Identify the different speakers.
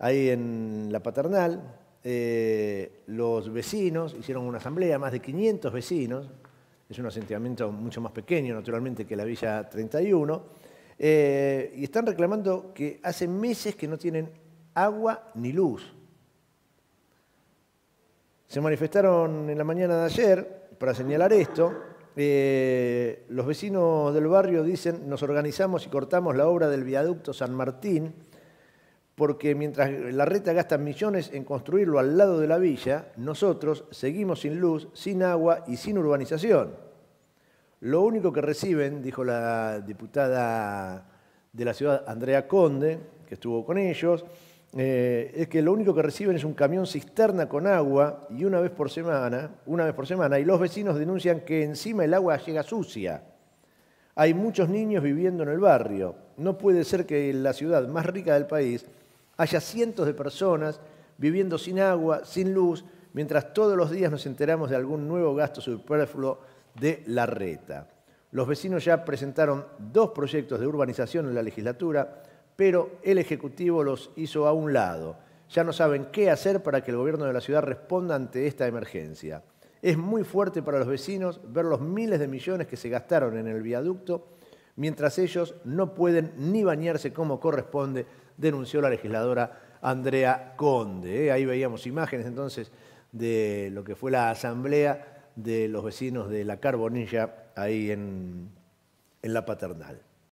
Speaker 1: ahí en la paternal, eh, los vecinos hicieron una asamblea, más de 500 vecinos, es un asentamiento mucho más pequeño naturalmente que la Villa 31, eh, y están reclamando que hace meses que no tienen agua ni luz. Se manifestaron en la mañana de ayer para señalar esto. Eh, los vecinos del barrio dicen, nos organizamos y cortamos la obra del viaducto San Martín porque mientras la reta gasta millones en construirlo al lado de la villa, nosotros seguimos sin luz, sin agua y sin urbanización. Lo único que reciben, dijo la diputada de la ciudad, Andrea Conde, que estuvo con ellos, eh, es que lo único que reciben es un camión cisterna con agua y una vez por semana, una vez por semana, y los vecinos denuncian que encima el agua llega sucia. Hay muchos niños viviendo en el barrio. No puede ser que la ciudad más rica del país haya cientos de personas viviendo sin agua, sin luz, mientras todos los días nos enteramos de algún nuevo gasto superfluo de la reta. Los vecinos ya presentaron dos proyectos de urbanización en la legislatura, pero el Ejecutivo los hizo a un lado. Ya no saben qué hacer para que el gobierno de la ciudad responda ante esta emergencia. Es muy fuerte para los vecinos ver los miles de millones que se gastaron en el viaducto mientras ellos no pueden ni bañarse como corresponde, denunció la legisladora Andrea Conde. ¿eh? Ahí veíamos imágenes entonces de lo que fue la asamblea de los vecinos de la Carbonilla ahí en la paternal.